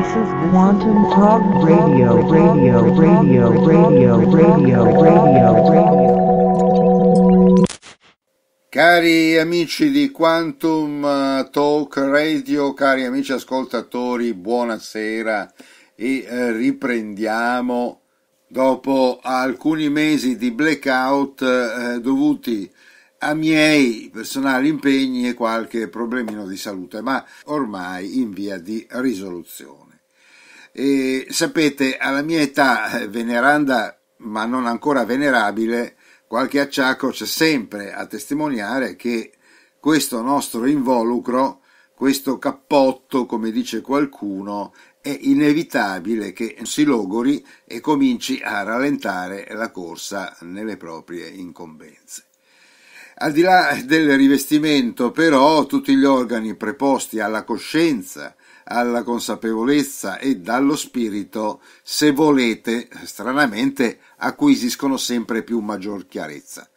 This is Quantum Talk Radio, radio, radio, radio, radio, radio, radio. Cari amici di Quantum eh, Talk Radio, cari amici ascoltatori, buonasera e eh, riprendiamo dopo alcuni mesi di blackout eh, dovuti a miei personali impegni e qualche problemino di salute, ma ormai in via di risoluzione. E sapete, alla mia età eh, veneranda, ma non ancora venerabile, qualche acciacco c'è sempre a testimoniare che questo nostro involucro, questo cappotto, come dice qualcuno, è inevitabile che si logori e cominci a rallentare la corsa nelle proprie incombenze. Al di là del rivestimento, però, tutti gli organi preposti alla coscienza alla consapevolezza e dallo spirito, se volete, stranamente acquisiscono sempre più maggior chiarezza.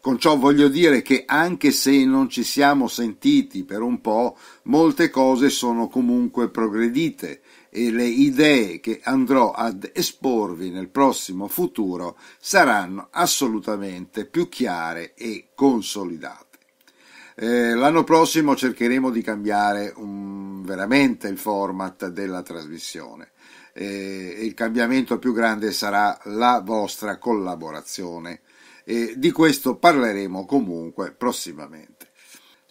Con ciò voglio dire che anche se non ci siamo sentiti per un po', molte cose sono comunque progredite e le idee che andrò ad esporvi nel prossimo futuro saranno assolutamente più chiare e consolidate. Eh, l'anno prossimo cercheremo di cambiare un, veramente il format della trasmissione. Eh, il cambiamento più grande sarà la vostra collaborazione e di questo parleremo comunque prossimamente.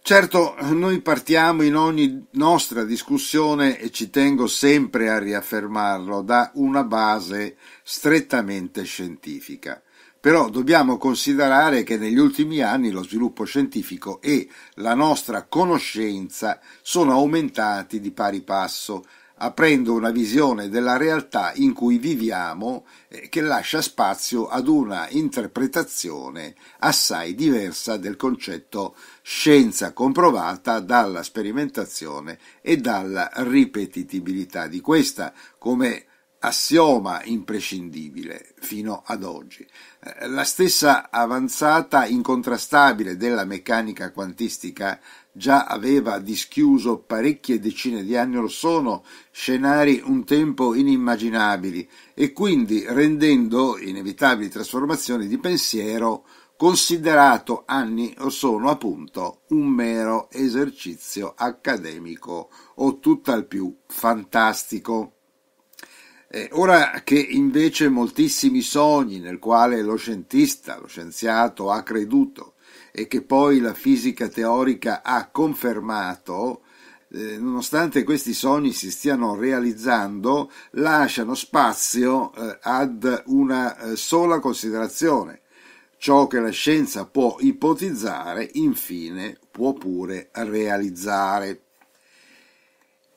Certo, noi partiamo in ogni nostra discussione e ci tengo sempre a riaffermarlo da una base strettamente scientifica però dobbiamo considerare che negli ultimi anni lo sviluppo scientifico e la nostra conoscenza sono aumentati di pari passo, aprendo una visione della realtà in cui viviamo eh, che lascia spazio ad una interpretazione assai diversa del concetto scienza comprovata dalla sperimentazione e dalla ripetitibilità di questa, come assioma imprescindibile fino ad oggi. Eh, la stessa avanzata incontrastabile della meccanica quantistica già aveva dischiuso parecchie decine di anni or sono scenari un tempo inimmaginabili e quindi rendendo inevitabili trasformazioni di pensiero considerato anni or sono appunto un mero esercizio accademico o tutt'al più fantastico. Eh, ora che invece moltissimi sogni nel quale lo scientista, lo scienziato ha creduto e che poi la fisica teorica ha confermato, eh, nonostante questi sogni si stiano realizzando, lasciano spazio eh, ad una eh, sola considerazione. Ciò che la scienza può ipotizzare, infine, può pure realizzare.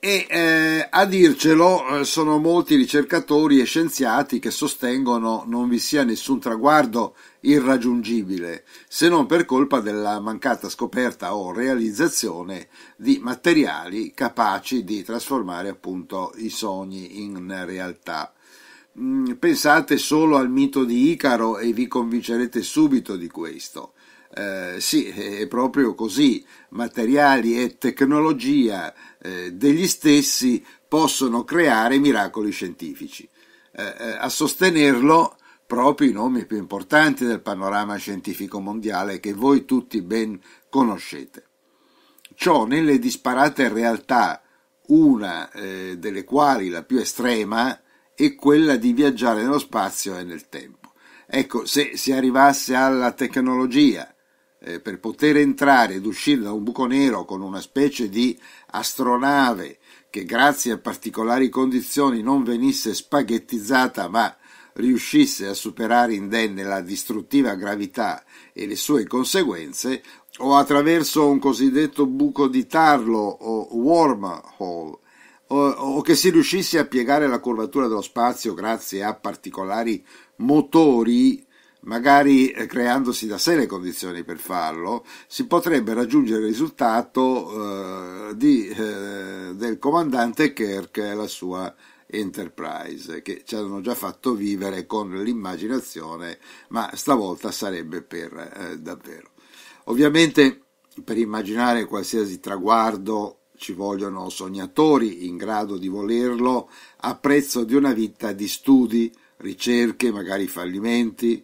E eh, a dircelo eh, sono molti ricercatori e scienziati che sostengono non vi sia nessun traguardo irraggiungibile, se non per colpa della mancata scoperta o realizzazione di materiali capaci di trasformare appunto i sogni in realtà. Mm, pensate solo al mito di Icaro e vi convincerete subito di questo. Eh, sì, è proprio così. Materiali e tecnologia eh, degli stessi possono creare miracoli scientifici. Eh, eh, a sostenerlo proprio i nomi più importanti del panorama scientifico mondiale che voi tutti ben conoscete. Ciò nelle disparate realtà, una eh, delle quali la più estrema è quella di viaggiare nello spazio e nel tempo. Ecco, se si arrivasse alla tecnologia eh, per poter entrare ed uscire da un buco nero con una specie di astronave che grazie a particolari condizioni non venisse spaghettizzata ma riuscisse a superare indenne la distruttiva gravità e le sue conseguenze, o attraverso un cosiddetto buco di tarlo o wormhole, o, o che si riuscisse a piegare la curvatura dello spazio grazie a particolari motori magari eh, creandosi da sé le condizioni per farlo, si potrebbe raggiungere il risultato eh, di, eh, del comandante Kirk e la sua Enterprise, che ci hanno già fatto vivere con l'immaginazione, ma stavolta sarebbe per eh, davvero. Ovviamente per immaginare qualsiasi traguardo ci vogliono sognatori in grado di volerlo a prezzo di una vita di studi, ricerche, magari fallimenti,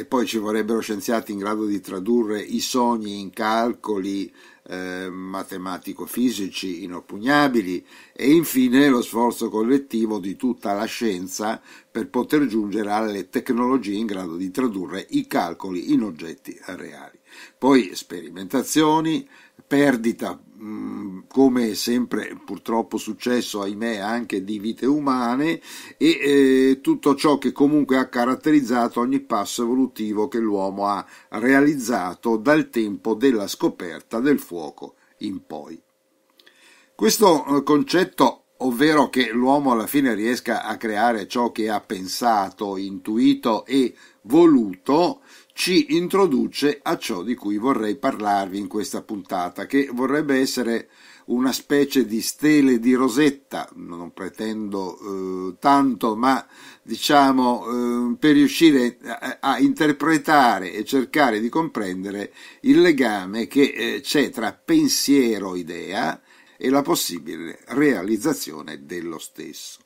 e poi ci vorrebbero scienziati in grado di tradurre i sogni in calcoli eh, matematico-fisici inoppugnabili e infine lo sforzo collettivo di tutta la scienza per poter giungere alle tecnologie in grado di tradurre i calcoli in oggetti reali. Poi sperimentazioni, perdita Mm, come sempre purtroppo successo ahimè anche di vite umane e eh, tutto ciò che comunque ha caratterizzato ogni passo evolutivo che l'uomo ha realizzato dal tempo della scoperta del fuoco in poi. Questo eh, concetto ovvero che l'uomo alla fine riesca a creare ciò che ha pensato, intuito e voluto, ci introduce a ciò di cui vorrei parlarvi in questa puntata, che vorrebbe essere una specie di stele di Rosetta, non pretendo eh, tanto, ma diciamo eh, per riuscire a, a, interpretare e cercare di comprendere il legame che eh, c'è tra pensiero-idea e la possibile realizzazione dello stesso.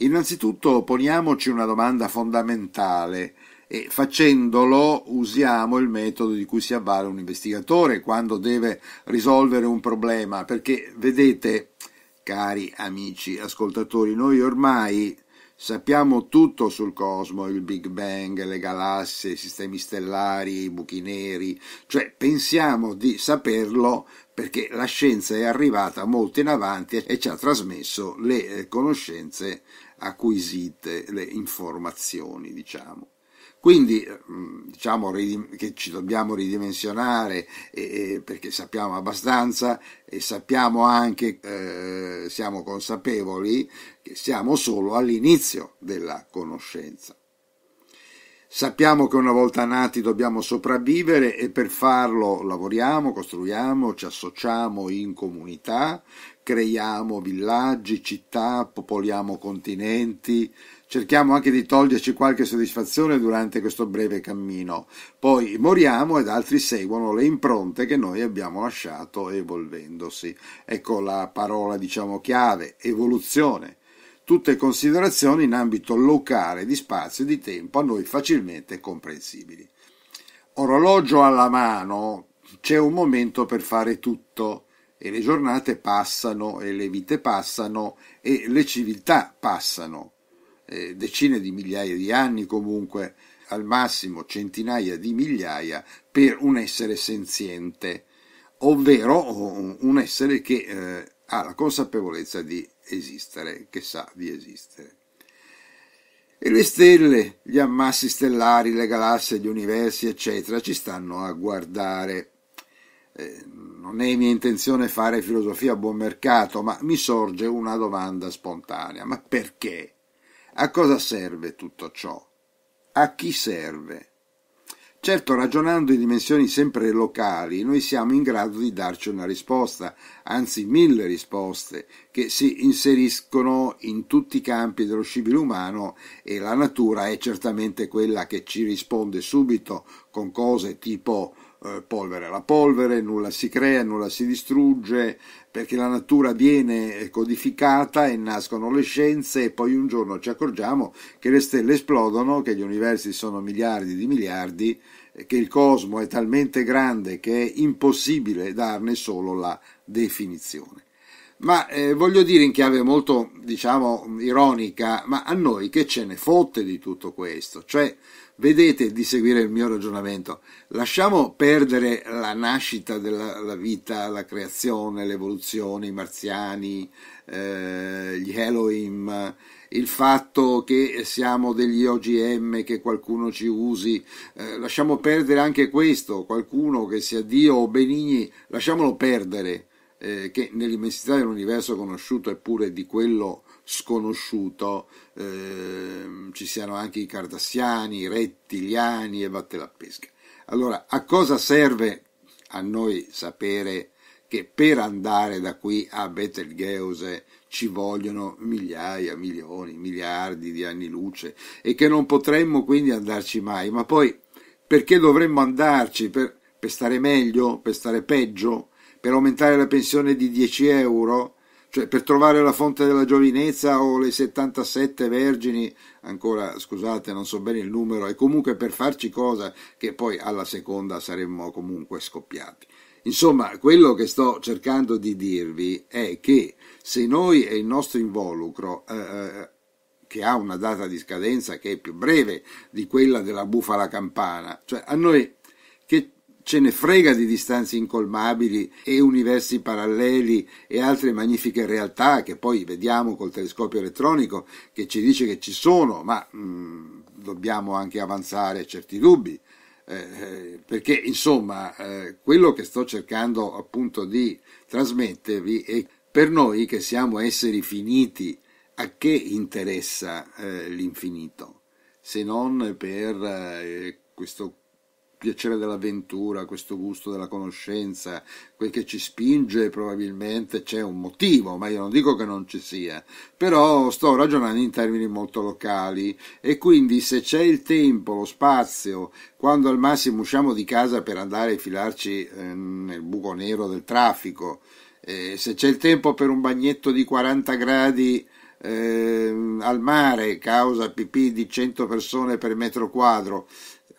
Innanzitutto poniamoci una domanda fondamentale e facendolo usiamo il metodo di cui si avvale un investigatore quando deve risolvere un problema, perché vedete, cari amici ascoltatori, noi ormai sappiamo tutto sul cosmo, il Big Bang, le galassie, i sistemi stellari, i buchi neri, cioè pensiamo di saperlo perché la scienza è arrivata molto in avanti e ci ha trasmesso le eh, conoscenze acquisite, le informazioni, diciamo. Quindi eh, diciamo che ci dobbiamo ridimensionare eh, perché sappiamo abbastanza e sappiamo anche, eh, siamo consapevoli che siamo solo all'inizio della conoscenza. Sappiamo che una volta nati dobbiamo sopravvivere e per farlo lavoriamo, costruiamo, ci associamo in comunità, creiamo villaggi, città, popoliamo continenti, cerchiamo anche di toglierci qualche soddisfazione durante questo breve cammino. Poi moriamo ed altri seguono le impronte che noi abbiamo lasciato evolvendosi. Ecco la parola diciamo chiave, evoluzione tutte considerazioni in ambito locale di spazio e di tempo a noi facilmente comprensibili. Orologio alla mano, c'è un momento per fare tutto e le giornate passano e le vite passano e le civiltà passano, eh, decine di migliaia di anni comunque, al massimo centinaia di migliaia per un essere senziente, ovvero un essere che eh, ha la consapevolezza di esistere, che sa di esistere. E le stelle, gli ammassi stellari, le galassie, gli universi, eccetera, ci stanno a guardare. Eh, non è mia intenzione fare filosofia a buon mercato, ma mi sorge una domanda spontanea. Ma perché? A cosa serve tutto ciò? A chi serve? Certo, ragionando in dimensioni sempre locali, noi siamo in grado di darci una risposta, anzi mille risposte, che si inseriscono in tutti i campi dello scibile umano e la natura è certamente quella che ci risponde subito con cose tipo eh, polvere. alla polvere nulla si crea, nulla si distrugge, perché la natura viene codificata e nascono le scienze e poi un giorno ci accorgiamo che le stelle esplodono, che gli universi sono miliardi di miliardi, che il cosmo è talmente grande che è impossibile darne solo la definizione. Ma eh, voglio dire in chiave molto, diciamo, ironica, ma a noi che ce ne fotte di tutto questo? Cioè, Vedete di seguire il mio ragionamento. Lasciamo perdere la nascita della vita, la creazione, l'evoluzione, i marziani, eh, gli Elohim, il fatto che siamo degli OGM, che qualcuno ci usi. Eh, lasciamo perdere anche questo, qualcuno che sia Dio o Benigni, lasciamolo perdere. Eh, che nell'immensità dell'universo conosciuto eppure di quello sconosciuto, eh, ci siano anche i cardassiani, i rettiliani e batte la pesca. Allora, a cosa serve a noi sapere che per andare da qui a Betelgeuse ci vogliono migliaia, milioni, miliardi di anni luce e che non potremmo quindi andarci mai. Ma poi perché dovremmo andarci? Per, per stare meglio? Per stare peggio? Per aumentare la pensione di 10 euro? Cioè, per trovare la fonte della giovinezza o le 77 vergini, ancora scusate, non so bene il numero, e comunque per farci cosa che poi alla seconda saremmo comunque scoppiati. Insomma, quello che sto cercando di dirvi è che se noi e il nostro involucro eh, eh che ha una data di scadenza che è più breve di quella della bufala campana, cioè a noi ce ne frega di distanze incolmabili e universi paralleli e altre magnifiche realtà che poi vediamo col telescopio elettronico che ci dice che ci sono, ma mh, mm, dobbiamo anche avanzare certi dubbi. Eh, eh, perché insomma eh, quello che sto cercando appunto di trasmettervi è per noi che siamo esseri finiti a che interessa eh, l'infinito se non per eh, questo piacere dell'avventura, questo gusto della conoscenza, quel che ci spinge probabilmente c'è un motivo, ma io non dico che non ci sia, però sto ragionando in termini molto locali e quindi se c'è il tempo, lo spazio, quando al massimo usciamo di casa per andare a filarci ehm, nel buco nero del traffico, se c'è il tempo per un bagnetto di 40 gradi eh, al mare causa pipì di 100 persone per metro quadro,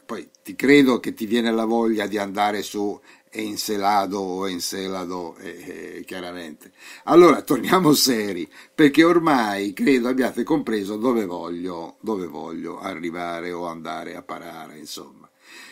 poi ti credo che ti viene la voglia di andare su Enselado o Enselado, eh, eh, chiaramente. Allora, torniamo seri, perché ormai credo abbiate compreso dove voglio, dove voglio arrivare o andare a parare, insomma.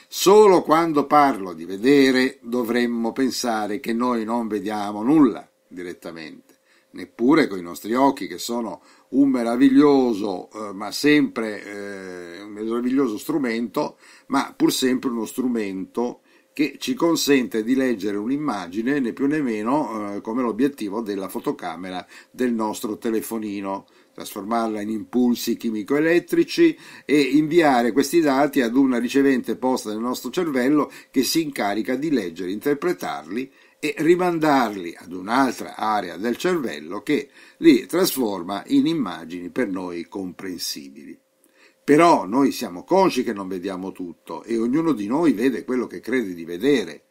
Solo quando parlo di vedere dovremmo pensare che noi non vediamo nulla direttamente, neppure con i nostri occhi che sono un meraviglioso, eh, ma sempre eh, un meraviglioso strumento, ma pur sempre uno strumento che ci consente di leggere un'immagine, né più né meno, eh, come l'obiettivo della fotocamera del nostro telefonino trasformarla in impulsi chimico-elettrici e inviare questi dati ad una ricevente posta nel nostro cervello che si incarica di leggere, interpretarli e rimandarli ad un'altra area del cervello che li trasforma in immagini per noi comprensibili. Però noi siamo consci che non vediamo tutto e ognuno di noi vede quello che crede di vedere.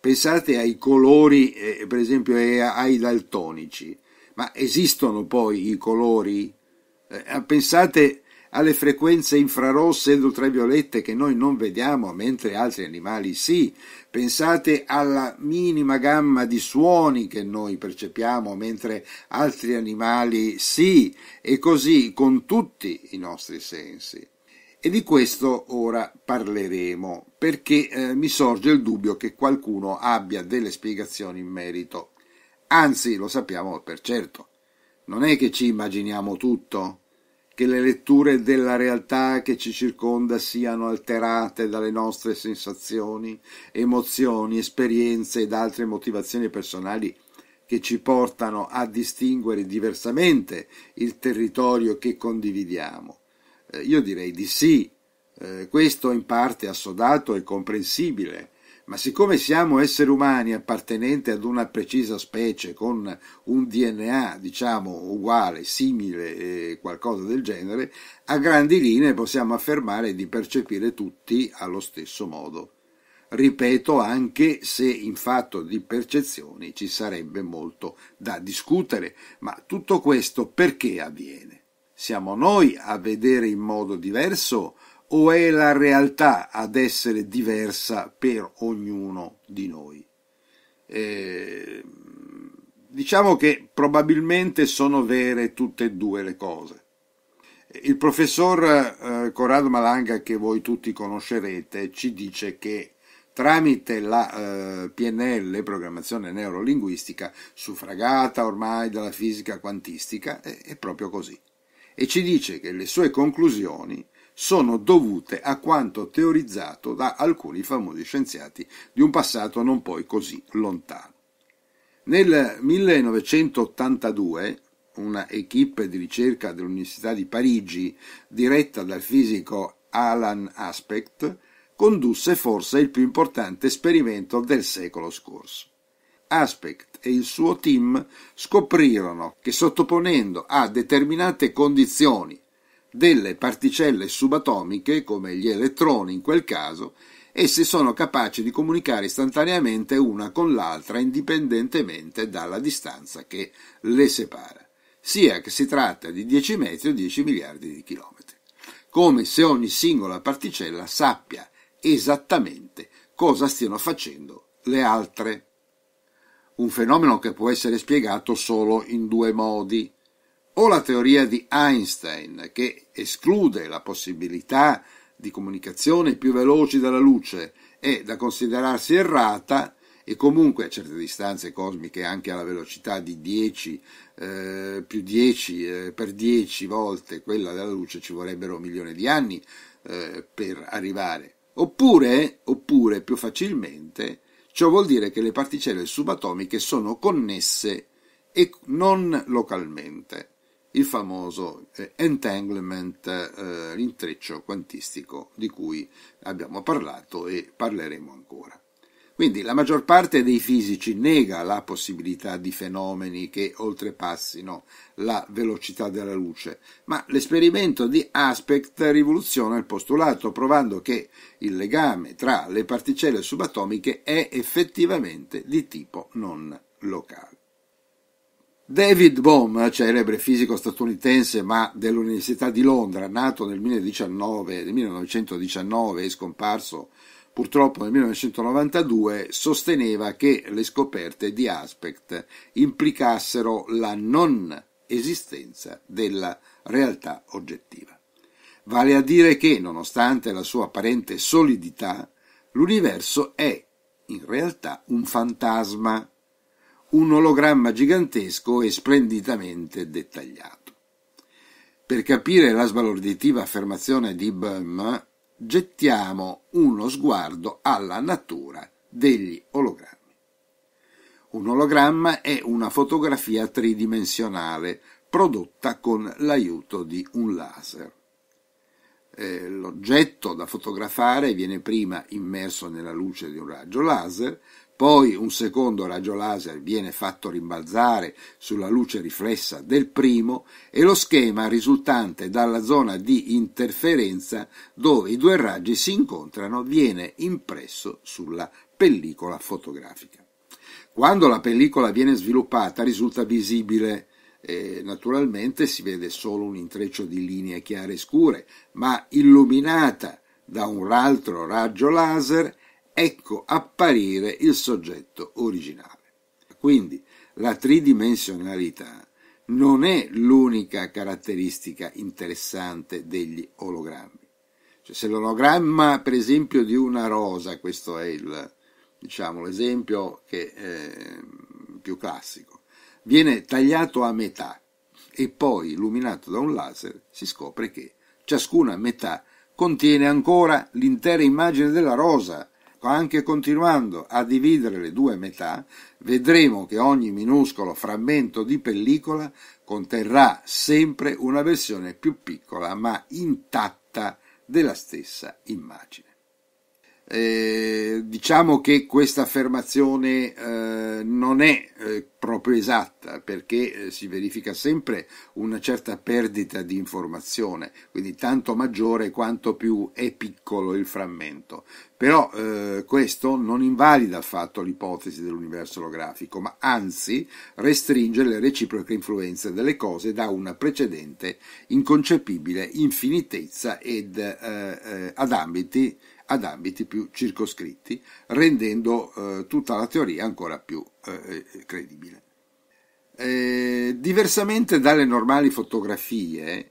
Pensate ai colori, eh, per esempio ai daltonici, ma esistono poi i colori? Eh, pensate alle frequenze infrarosse ed ultraviolette che noi non vediamo mentre altri animali sì, pensate alla minima gamma di suoni che noi percepiamo mentre altri animali sì, e così con tutti i nostri sensi. E di questo ora parleremo, perché eh, mi sorge il dubbio che qualcuno abbia delle spiegazioni in merito. Anzi, lo sappiamo per certo. Non è che ci immaginiamo tutto, che le letture della realtà che ci circonda siano alterate dalle nostre sensazioni, emozioni, esperienze ed altre motivazioni personali che ci portano a distinguere diversamente il territorio che condividiamo? Eh, io direi di sì, eh, questo in parte assodato e comprensibile ma siccome siamo esseri umani appartenenti ad una precisa specie con un DNA, diciamo, uguale, simile, eh, qualcosa del genere, a grandi linee possiamo affermare di percepire tutti allo stesso modo. Ripeto, anche se in fatto di percezioni ci sarebbe molto da discutere, ma tutto questo perché avviene? Siamo noi a vedere in modo diverso o è la realtà ad essere diversa per ognuno di noi? Eh, diciamo che probabilmente sono vere tutte e due le cose. Il professor eh, Corrado Malanga, che voi tutti conoscerete, ci dice che tramite la eh, PNL, programmazione neurolinguistica, suffragata ormai dalla fisica quantistica, è, è proprio così. E ci dice che le sue conclusioni sono dovute a quanto teorizzato da alcuni famosi scienziati di un passato non poi così lontano. Nel 1982 una equipe di ricerca dell'Università di Parigi, diretta dal fisico Alan Aspect, condusse forse il più importante esperimento del secolo scorso. Aspect e il suo team scoprirono che sottoponendo a determinate condizioni delle particelle subatomiche, come gli elettroni in quel caso, esse sono capaci di comunicare istantaneamente una con l'altra indipendentemente dalla distanza che le separa, sia che si tratta di 10 metri o 10 miliardi di chilometri, come se ogni singola particella sappia esattamente cosa stiano facendo le altre. Un fenomeno che può essere spiegato solo in due modi o la teoria di Einstein che esclude la possibilità di comunicazione più veloci della luce è da considerarsi errata e comunque a certe distanze cosmiche anche alla velocità di 10 eh, più 10 eh, per 10 volte quella della luce ci vorrebbero milioni di anni eh, per arrivare. Oppure, oppure più facilmente, ciò vuol dire che le particelle subatomiche sono connesse e non localmente il famoso eh, entanglement, eh, l'intreccio quantistico di cui abbiamo parlato e parleremo ancora. Quindi la maggior parte dei fisici nega la possibilità di fenomeni che oltrepassino la velocità della luce, ma l'esperimento di Aspect rivoluziona il postulato provando che il legame tra le particelle subatomiche è effettivamente di tipo non locale. David Bohm, celebre fisico statunitense ma dell'Università di Londra, nato nel 1919, nel 1919 e scomparso purtroppo nel 1992, sosteneva che le scoperte di Aspect implicassero la non esistenza della realtà oggettiva. Vale a dire che, nonostante la sua apparente solidità, l'universo è in realtà un fantasma un ologramma gigantesco e splendidamente dettagliato. Per capire la sbalorditiva affermazione di Bohm, gettiamo uno sguardo alla natura degli ologrammi. Un ologramma è una fotografia tridimensionale prodotta con l'aiuto di un laser. Eh, l'oggetto da fotografare viene prima immerso nella luce di un raggio laser, poi un secondo raggio laser viene fatto rimbalzare sulla luce riflessa del primo e lo schema risultante dalla zona di interferenza dove i due raggi si incontrano viene impresso sulla pellicola fotografica. Quando la pellicola viene sviluppata risulta visibile eh, naturalmente si vede solo un intreccio di linee chiare e scure, ma illuminata da un altro raggio laser ecco apparire il soggetto originale. Quindi la tridimensionalità non è l'unica caratteristica interessante degli ologrammi. Cioè, se l'ologramma, per esempio, di una rosa, questo è il, diciamo, l'esempio che, eh, più classico, viene tagliato a metà e poi illuminato da un laser, si scopre che ciascuna metà contiene ancora l'intera immagine della rosa, Ecco, anche continuando a dividere le due metà, vedremo che ogni minuscolo frammento di pellicola conterrà sempre una versione più piccola ma intatta della stessa immagine. Eh, diciamo che questa affermazione eh, non è eh, proprio esatta perché eh, si verifica sempre una certa perdita di informazione, quindi tanto maggiore quanto più è piccolo il frammento. Però eh, questo non invalida affatto l'ipotesi dell'universo olografico, ma anzi restringe le reciproche influenze delle cose da una precedente inconcepibile infinitezza ed ad ambiti ad ambiti più circoscritti, rendendo eh, tutta la teoria ancora più eh, eh, credibile. Eh, diversamente dalle normali fotografie,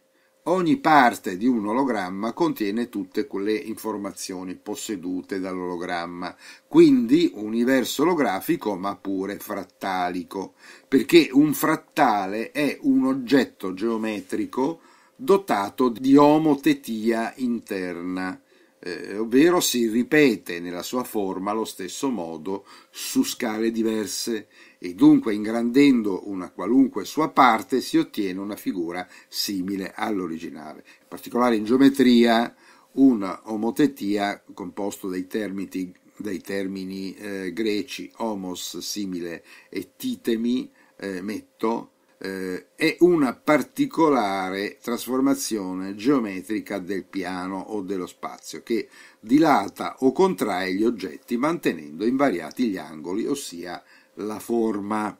ogni parte di un ologramma contiene tutte quelle informazioni possedute dall'ologramma, quindi universo olografico ma pure frattalico, perché un frattale è un oggetto geometrico dotato di omotetia interna, eh, ovvero si ripete nella sua forma allo stesso modo su scale diverse e dunque ingrandendo una qualunque sua parte si ottiene una figura simile all'originale. In particolare in geometria una omotetia composto dai termini, dai termini eh, greci homos simile e titemi eh, metto eh, e una particolare trasformazione geometrica del piano o dello spazio che dilata o contrae gli oggetti mantenendo invariati gli angoli, ossia la forma.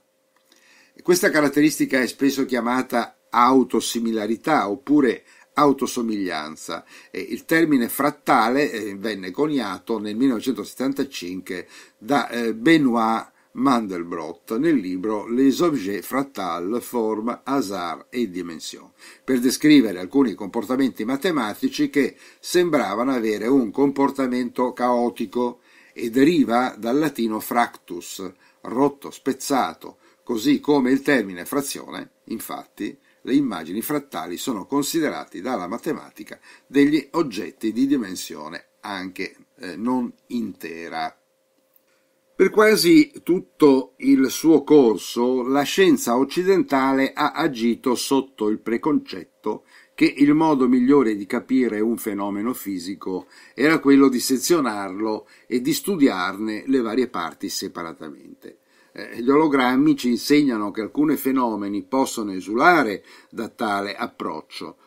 Questa caratteristica è spesso chiamata autosimilarità oppure autosomiglianza. il termine frattale eh, venne coniato nel 1975 da eh, Benoit Mandelbrot nel libro Les objets fractales, forme, hasard et dimension, per descrivere alcuni comportamenti matematici che sembravano avere un comportamento caotico e deriva dal latino fractus, rotto, spezzato, così come il termine frazione, infatti, le immagini frattali sono considerate dalla matematica degli oggetti di dimensione anche eh, non intera. Per quasi tutto il suo corso la scienza occidentale ha agito sotto il preconcetto che il modo migliore di capire un fenomeno fisico era quello di sezionarlo e di studiarne le varie parti separatamente. Eh, gli ologrammi ci insegnano che alcuni fenomeni possono esulare da tale approccio.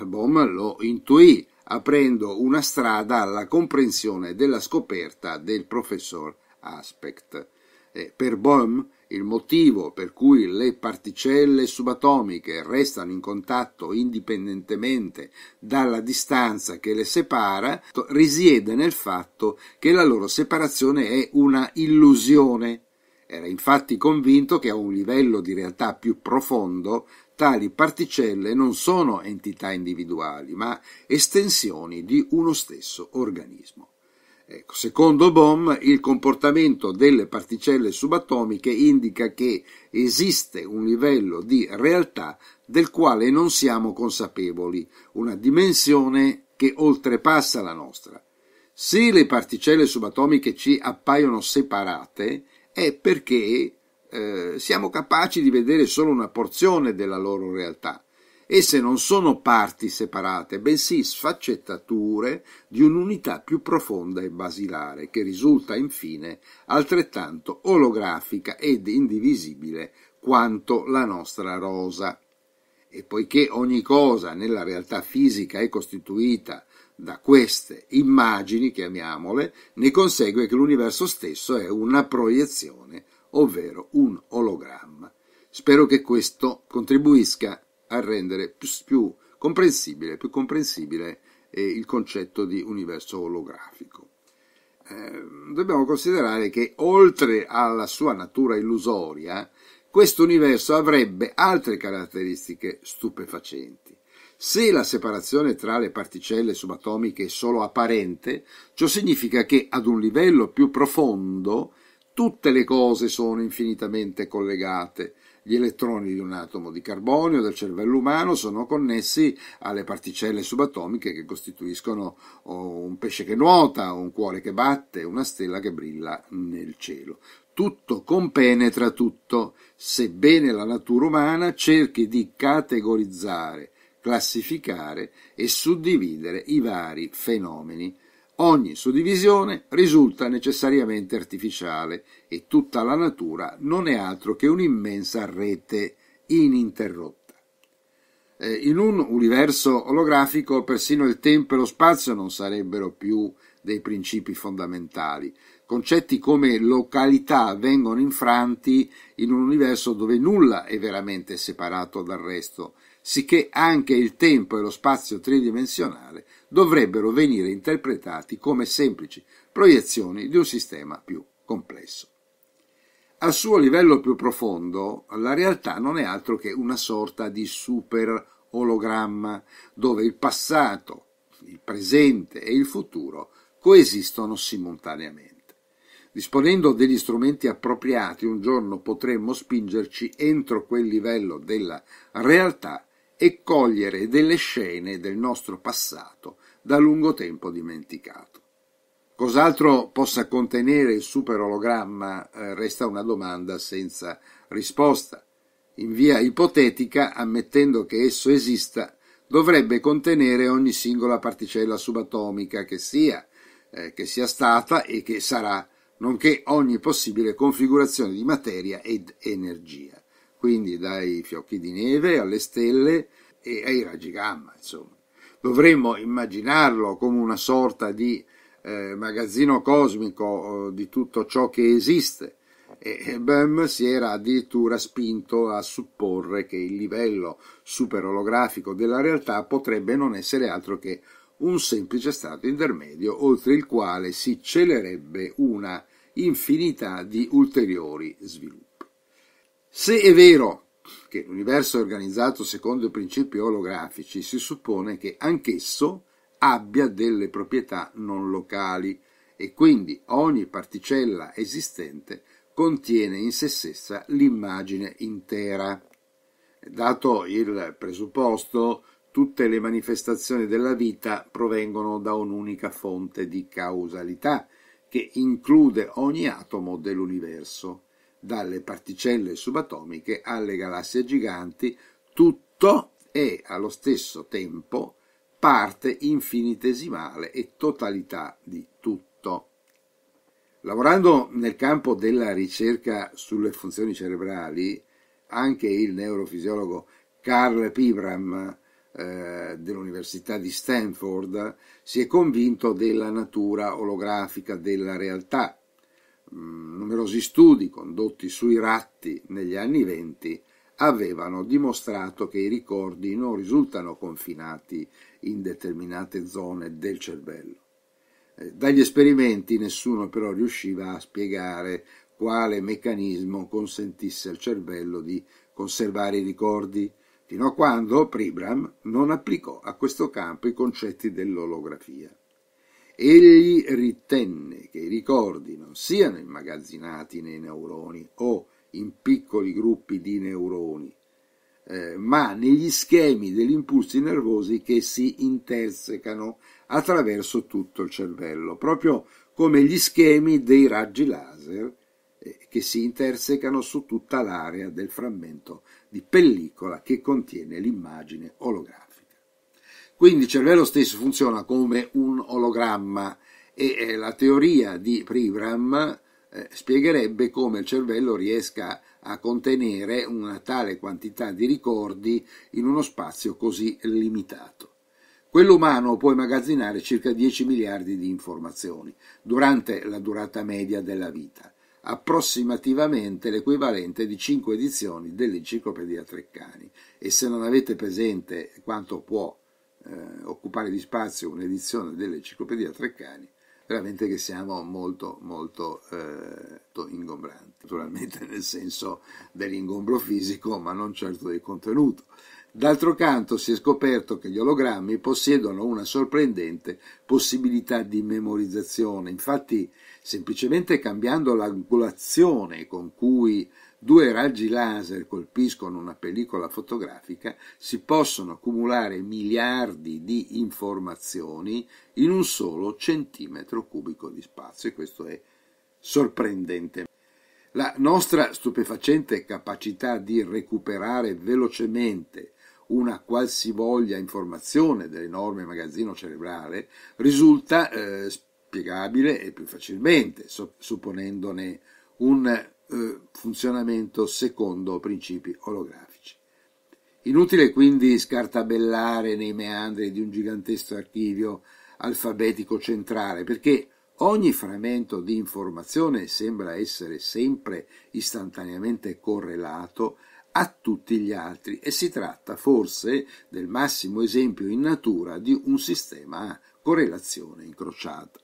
Eh, Bohm lo intuì aprendo una strada alla comprensione della scoperta del professor aspect. Eh, per Bohm il motivo per cui le particelle subatomiche restano in contatto indipendentemente dalla distanza che le separa risiede nel fatto che la loro separazione è una illusione. Era infatti convinto che a un livello di realtà più profondo tali particelle non sono entità individuali, ma estensioni di uno stesso organismo. Ecco, secondo Bohm, il comportamento delle particelle subatomiche indica che esiste un livello di realtà del quale non siamo consapevoli, una dimensione che oltrepassa la nostra. Se le particelle subatomiche ci appaiono separate, è perché eh, siamo capaci di vedere solo una porzione della loro realtà Esse non sono parti separate, bensì sfaccettature di un'unità più profonda e basilare, che risulta infine altrettanto olografica ed indivisibile quanto la nostra rosa. E poiché ogni cosa nella realtà fisica è costituita da queste immagini, chiamiamole, ne consegue che l'universo stesso è una proiezione, ovvero un ologramma. Spero che questo contribuisca a rendere più, più comprensibile, più comprensibile eh, il concetto di universo olografico. Eh, dobbiamo considerare che oltre alla sua natura illusoria, questo universo avrebbe altre caratteristiche stupefacenti. Se la separazione tra le particelle subatomiche è solo apparente, ciò significa che ad un livello più profondo tutte le cose sono infinitamente collegate, gli elettroni di un atomo di carbonio del cervello umano sono connessi alle particelle subatomiche che costituiscono oh, un pesce che nuota, un cuore che batte, una stella che brilla nel cielo tutto compenetra tutto, sebbene la natura umana cerchi di categorizzare, classificare e suddividere i vari fenomeni Ogni suddivisione risulta necessariamente artificiale e tutta la natura non è altro che un'immensa rete ininterrotta. Eh, in un universo olografico persino il tempo e lo spazio non sarebbero più dei principi fondamentali. Concetti come località vengono infranti in un universo dove nulla è veramente separato dal resto, sicché anche il tempo e lo spazio tridimensionale dovrebbero venire interpretati come semplici proiezioni di un sistema più complesso. Al suo livello più profondo, la realtà non è altro che una sorta di super ologramma, dove il passato, il presente e il futuro coesistono simultaneamente. Disponendo degli strumenti appropriati, un giorno potremmo spingerci entro quel livello della realtà e cogliere delle scene del nostro passato da lungo tempo dimenticato. Cos'altro possa contenere il super ologramma eh, resta una domanda senza risposta. In via ipotetica, ammettendo che esso esista, dovrebbe contenere ogni singola particella subatomica che sia, eh, che sia stata e che sarà, nonché ogni possibile configurazione di materia ed energia quindi dai fiocchi di neve alle stelle e ai raggi gamma, insomma. Dovremmo immaginarlo come una sorta di eh, magazzino cosmico eh, di tutto ciò che esiste. E BEM si era addirittura spinto a supporre che il livello superolografico della realtà potrebbe non essere altro che un semplice stato intermedio oltre il quale si celerebbe una infinità di ulteriori sviluppi. Se è vero che l'universo è organizzato secondo i principi olografici, si suppone che anch'esso abbia delle proprietà non locali e quindi ogni particella esistente contiene in se stessa l'immagine intera. Dato il presupposto, tutte le manifestazioni della vita provengono da un'unica fonte di causalità che include ogni atomo dell'universo dalle particelle subatomiche alle galassie giganti, tutto è allo stesso tempo parte infinitesimale e totalità di tutto. Lavorando nel campo della ricerca sulle funzioni cerebrali, anche il neurofisiologo Carl Pibram eh, dell'Università di Stanford si è convinto della natura olografica della realtà Mm, numerosi studi condotti sui ratti negli anni venti avevano dimostrato che i ricordi non risultano confinati in determinate zone del cervello. Eh, dagli esperimenti nessuno però riusciva a spiegare quale meccanismo consentisse al cervello di conservare i ricordi, fino a quando Pribram non applicò a questo campo i concetti dell'olografia. Egli ritenne che i ricordi non siano immagazzinati nei neuroni o in piccoli gruppi di neuroni, eh, ma negli schemi degli impulsi nervosi che si intersecano attraverso tutto il cervello, proprio come gli schemi dei raggi laser eh, che si intersecano su tutta l'area del frammento di pellicola che contiene l'immagine olografica. Quindi il cervello stesso funziona come un ologramma e eh, la teoria di Pribram eh, spiegherebbe come il cervello riesca a contenere una tale quantità di ricordi in uno spazio così limitato. Quello umano può immagazzinare circa 10 miliardi di informazioni durante la durata media della vita, approssimativamente l'equivalente di 5 edizioni dell'Enciclopedia Treccani. E se non avete presente quanto può eh, occupare di spazio un'edizione dell'enciclopedia Treccani, veramente che siamo molto molto eh, ingombranti, naturalmente nel senso dell'ingombro fisico, ma non certo del contenuto. D'altro canto si è scoperto che gli ologrammi possiedono una sorprendente possibilità di memorizzazione, infatti semplicemente cambiando l'angolazione con cui due raggi laser colpiscono una pellicola fotografica, si possono accumulare miliardi di informazioni in un solo centimetro cubico di spazio e questo è sorprendente. La nostra stupefacente capacità di recuperare velocemente una qualsivoglia informazione dell'enorme magazzino cerebrale risulta eh, spiegabile e più facilmente, supponendone un eh, funzionamento secondo principi olografici. Inutile quindi scartabellare nei meandri di un gigantesco archivio alfabetico centrale, perché ogni frammento di informazione sembra essere sempre istantaneamente correlato a tutti gli altri e si tratta forse del massimo esempio in natura di un sistema a correlazione incrociata.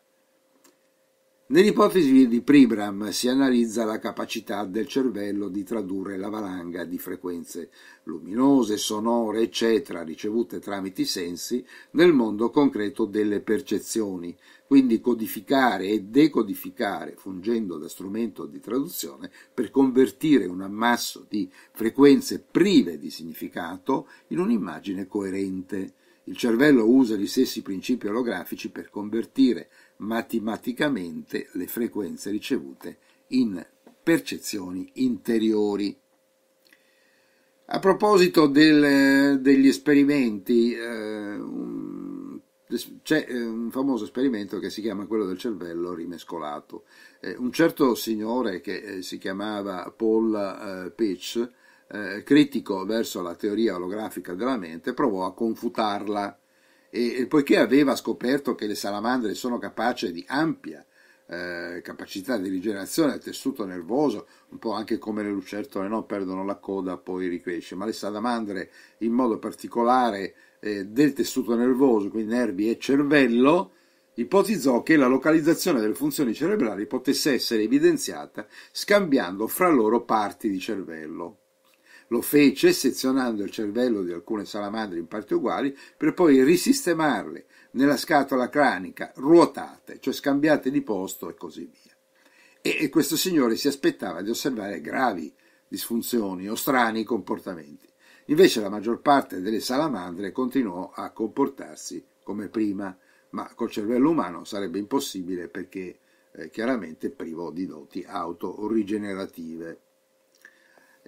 Nell'ipotesi di Pribram si analizza la capacità del cervello di tradurre la valanga di frequenze luminose, sonore, eccetera, ricevute tramite i sensi nel mondo concreto delle percezioni, quindi codificare e decodificare, fungendo da strumento di traduzione, per convertire un ammasso di frequenze prive di significato in un'immagine coerente. Il cervello usa gli stessi principi olografici per convertire matematicamente le frequenze ricevute in percezioni interiori. A proposito del, degli esperimenti, eh, c'è eh, un famoso esperimento che si chiama quello del cervello rimescolato. Eh, un certo signore che eh, si chiamava Paul eh, Pitch, eh, critico verso la teoria olografica della mente, provò a confutarla e, poiché aveva scoperto che le salamandre sono capaci di ampia eh, capacità di rigenerazione del tessuto nervoso, un po' anche come le lucertole, no? perdono la coda, poi ricresce, ma le salamandre in modo particolare eh, del tessuto nervoso, quindi nervi e cervello, ipotizzò che la localizzazione delle funzioni cerebrali potesse essere evidenziata scambiando fra loro parti di cervello. Lo fece sezionando il cervello di alcune salamandre in parti uguali per poi risistemarle nella scatola cranica, ruotate, cioè scambiate di posto e così via. E, e questo signore si aspettava di osservare gravi disfunzioni o strani comportamenti. Invece la maggior parte delle salamandre continuò a comportarsi come prima, ma col cervello umano sarebbe impossibile perché eh, chiaramente privo di doti auto-rigenerative.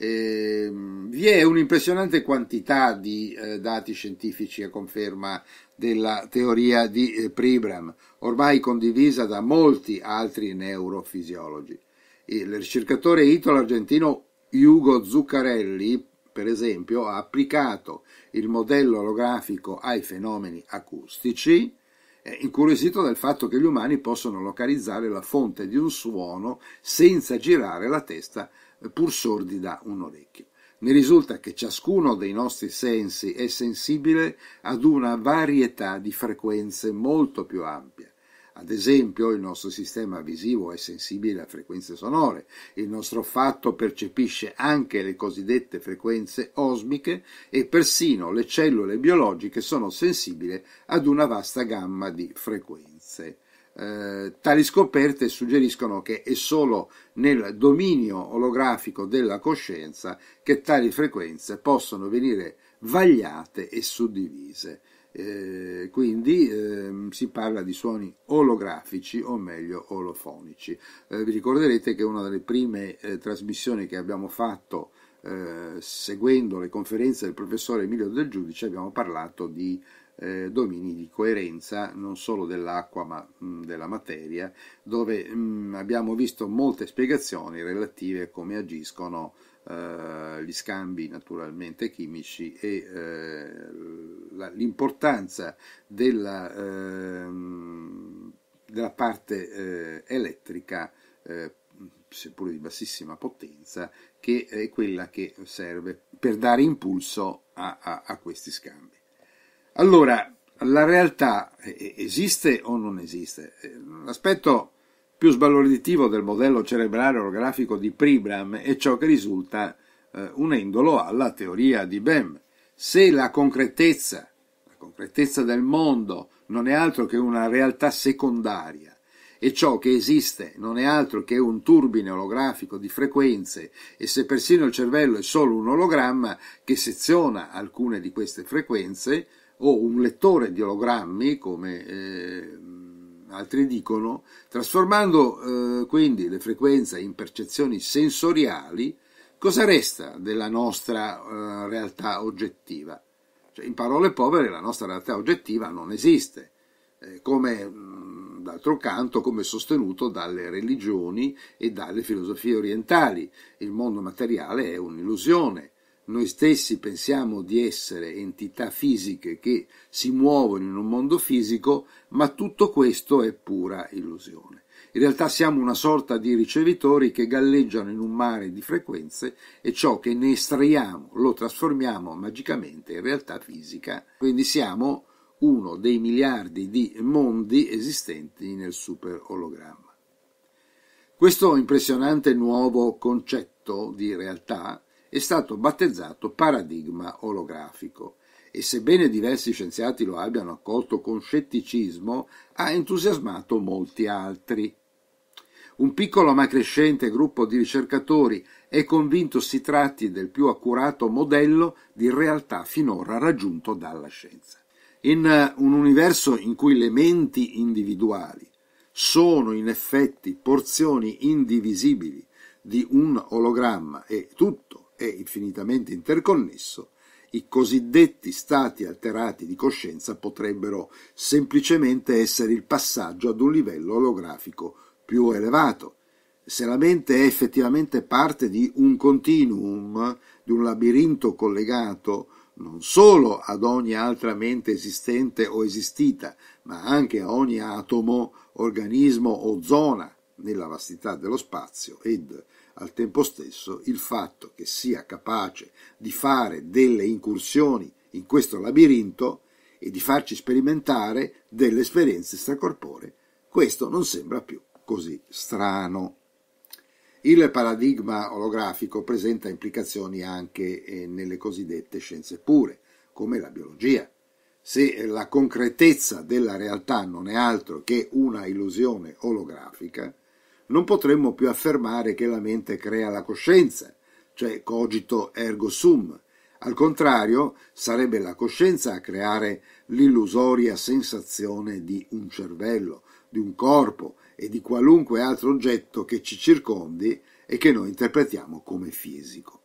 Eh, vi è un'impressionante quantità di eh, dati scientifici a conferma della teoria di eh, Pribram, ormai condivisa da molti altri neurofisiologi. Il ricercatore italo-argentino Hugo Zuccarelli, per esempio, ha applicato il modello olografico ai fenomeni acustici, eh, incuriosito dal fatto che gli umani possono localizzare la fonte di un suono senza girare la testa pur sordi da un orecchio. Ne risulta che ciascuno dei nostri sensi è sensibile ad una varietà di frequenze molto più ampia. Ad esempio, il nostro sistema visivo è sensibile a frequenze sonore, il nostro fatto percepisce anche le cosiddette frequenze osmiche e persino le cellule biologiche sono sensibili ad una vasta gamma di frequenze. Eh, tali scoperte suggeriscono che è solo nel dominio olografico della coscienza che tali frequenze possono venire vagliate e suddivise. Eh, quindi eh, si parla di suoni olografici o meglio olofonici. Eh, vi ricorderete che una delle prime eh, trasmissioni che abbiamo fatto seguendo le conferenze del professore Emilio Del Giudice abbiamo parlato di eh, eh, domini di coerenza non solo dell'acqua ma mh, mm, della materia, dove mh, mm, abbiamo visto molte spiegazioni relative a come agiscono eh, gli scambi naturalmente chimici e eh, l'importanza della, ehm, della, parte eh, elettrica eh, seppure di bassissima potenza, che è quella che serve per dare impulso a, a, a questi scambi. Allora, la realtà esiste o non esiste? Eh, l'aspetto più sbalorditivo del modello cerebrale orografico di Pribram è ciò che risulta eh, unendolo alla teoria di Bem. Se la concretezza, la concretezza del mondo, non è altro che una realtà secondaria, e ciò che esiste non è altro che un turbine olografico di frequenze, e se persino il cervello è solo un ologramma che seziona alcune di queste frequenze, o un lettore di ologrammi, come eh, altri dicono, trasformando eh, quindi le frequenze in percezioni sensoriali, cosa resta della nostra eh, realtà oggettiva? Cioè, in parole povere, la nostra realtà oggettiva non esiste, eh, come mh, mm, d'altro canto, come sostenuto dalle religioni e dalle filosofie orientali. Il mondo materiale è un'illusione, noi stessi pensiamo di essere entità fisiche che si muovono in un mondo fisico, ma tutto questo è pura illusione. In realtà siamo una sorta di ricevitori che galleggiano in un mare di frequenze e ciò che ne estraiamo lo trasformiamo magicamente in realtà fisica. Quindi siamo uno dei miliardi di mondi esistenti nel super ologramma. Questo impressionante nuovo concetto di realtà è stato battezzato paradigma olografico e sebbene diversi scienziati lo abbiano accolto con scetticismo, ha entusiasmato molti altri. Un piccolo ma crescente gruppo di ricercatori è convinto si tratti del più accurato modello di realtà finora raggiunto dalla scienza. In eh, un universo in cui le menti individuali sono in effetti porzioni indivisibili di un ologramma e tutto è infinitamente interconnesso, i cosiddetti stati alterati di coscienza potrebbero semplicemente essere il passaggio ad un livello olografico più elevato. Se la mente è effettivamente parte di un continuum, di un labirinto collegato non solo ad ogni altra mente esistente o esistita, ma anche a ogni atomo, organismo o zona nella vastità dello spazio ed al tempo stesso il fatto che sia capace di fare delle incursioni in questo labirinto e di farci sperimentare delle esperienze stracorporee, questo non sembra più così strano. Il paradigma olografico presenta implicazioni anche eh, nelle cosiddette scienze pure, come la biologia. Se la concretezza della realtà non è altro che una illusione olografica, non potremmo più affermare che la mente crea la coscienza, cioè cogito ergo sum. Al contrario, sarebbe la coscienza a creare l'illusoria sensazione di un cervello, di un corpo e di qualunque altro oggetto che ci circondi e che noi interpretiamo come fisico.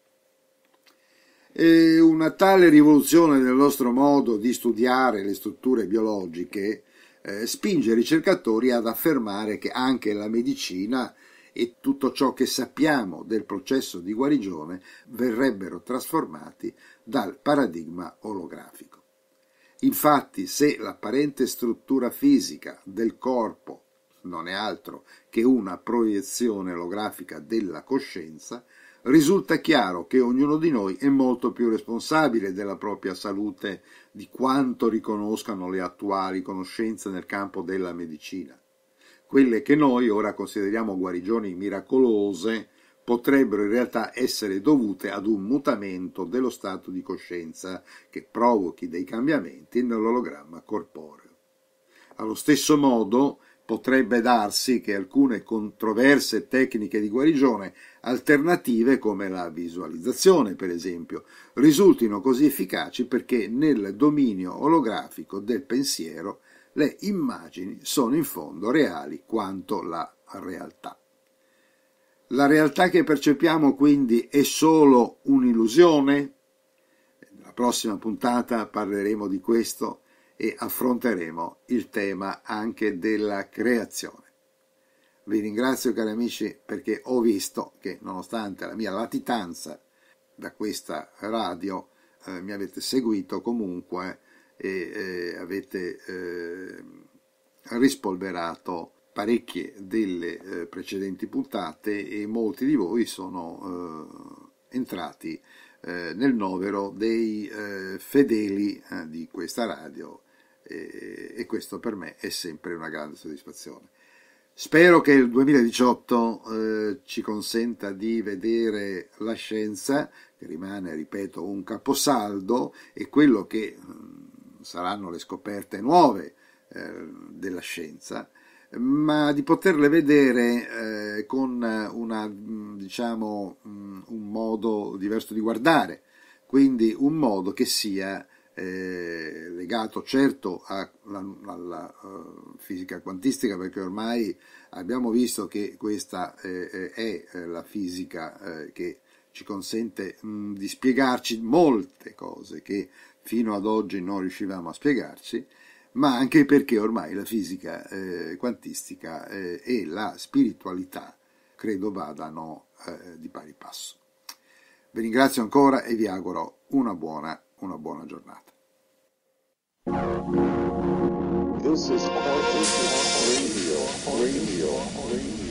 E una tale rivoluzione nel nostro modo di studiare le strutture biologiche eh, spinge i ricercatori ad affermare che anche la medicina e tutto ciò che sappiamo del processo di guarigione verrebbero trasformati dal paradigma olografico. Infatti, se l'apparente struttura fisica del corpo non è altro che una proiezione olografica della coscienza, risulta chiaro che ognuno di noi è molto più responsabile della propria salute di quanto riconoscano le attuali conoscenze nel campo della medicina. Quelle che noi ora consideriamo guarigioni miracolose potrebbero in realtà essere dovute ad un mutamento dello stato di coscienza che provochi dei cambiamenti nell'ologramma corporeo. Allo stesso modo, potrebbe darsi che alcune controverse tecniche di guarigione alternative come la visualizzazione, per esempio, risultino così efficaci perché nel dominio olografico del pensiero le immagini sono in fondo reali quanto la realtà. La realtà che percepiamo quindi è solo un'illusione? Nella prossima puntata parleremo di questo e affronteremo il tema anche della creazione. Vi ringrazio cari amici perché ho visto che nonostante la mia latitanza da questa radio eh, mi avete seguito comunque e eh, avete eh, rispolverato parecchie delle eh, precedenti puntate e molti di voi sono eh, entrati eh, nel novero dei fedeli di questa radio e, e questo per me è sempre una grande soddisfazione. Spero che il 2018 eh, ci consenta di vedere la scienza, che rimane, ripeto, un caposaldo, e quello che mh, mm, saranno le scoperte nuove eh, della scienza, ma di poterle vedere eh, con una, mm, diciamo, mh, mm, un modo diverso di guardare, quindi un modo che sia legato certo alla, alla eh, fisica quantistica perché ormai abbiamo visto che questa eh, eh, è la fisica che ci consente mm, di spiegarci molte cose che fino ad oggi non riuscivamo a spiegarci, ma anche perché ormai la fisica quantistica e la spiritualità credo vadano di pari passo. Vi ringrazio ancora e vi auguro una buona una buona giornata. This is Radio, Radio, Radio.